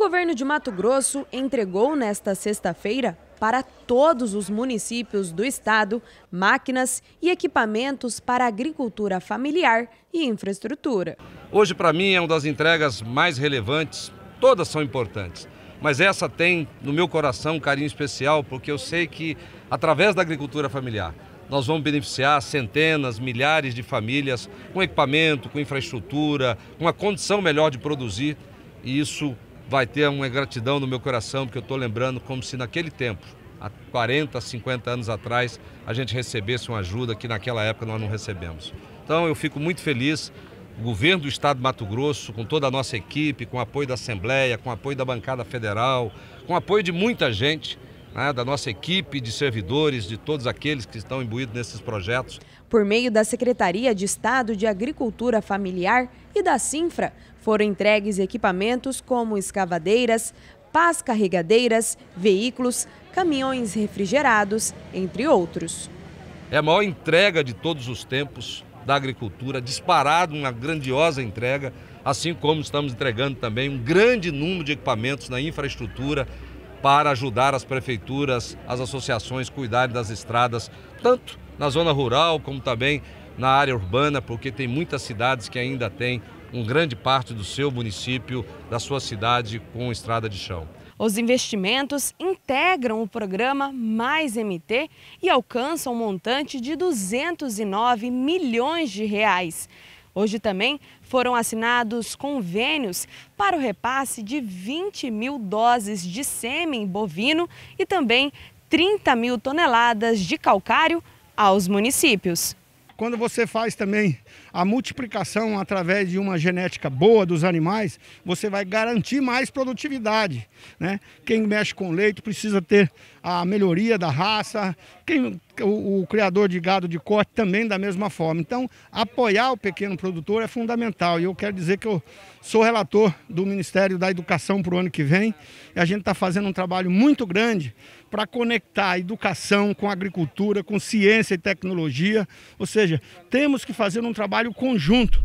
governo de Mato Grosso entregou nesta sexta-feira para todos os municípios do estado máquinas e equipamentos para agricultura familiar e infraestrutura. Hoje, para mim, é uma das entregas mais relevantes, todas são importantes. Mas essa tem no meu coração um carinho especial, porque eu sei que, através da agricultura familiar, nós vamos beneficiar centenas, milhares de famílias com equipamento, com infraestrutura, com uma condição melhor de produzir. E isso vai ter uma gratidão no meu coração, porque eu estou lembrando como se naquele tempo, há 40, 50 anos atrás, a gente recebesse uma ajuda que naquela época nós não recebemos. Então eu fico muito feliz. O governo do estado de Mato Grosso, com toda a nossa equipe, com o apoio da Assembleia, com o apoio da bancada federal, com o apoio de muita gente, né, da nossa equipe de servidores, de todos aqueles que estão imbuídos nesses projetos. Por meio da Secretaria de Estado de Agricultura Familiar e da Sinfra, foram entregues equipamentos como escavadeiras, pás carregadeiras, veículos, caminhões refrigerados, entre outros. É a maior entrega de todos os tempos da agricultura, disparado uma grandiosa entrega, assim como estamos entregando também um grande número de equipamentos na infraestrutura, para ajudar as prefeituras, as associações cuidarem das estradas, tanto na zona rural como também na área urbana, porque tem muitas cidades que ainda têm um grande parte do seu município, da sua cidade com estrada de chão. Os investimentos integram o programa Mais MT e alcançam um montante de 209 milhões de reais. Hoje também foram assinados convênios para o repasse de 20 mil doses de sêmen bovino e também 30 mil toneladas de calcário aos municípios. Quando você faz também a multiplicação através de uma genética boa dos animais, você vai garantir mais produtividade. Né? Quem mexe com leite precisa ter a melhoria da raça. Quem o, o, criador de gado de corte também da mesma forma. Então, apoiar o pequeno produtor é fundamental. E eu quero dizer que eu sou relator do Ministério da Educação para o ano que vem. E a gente está fazendo um trabalho muito grande para conectar a educação com a agricultura, com ciência e tecnologia. Ou seja, temos que fazer um trabalho conjunto.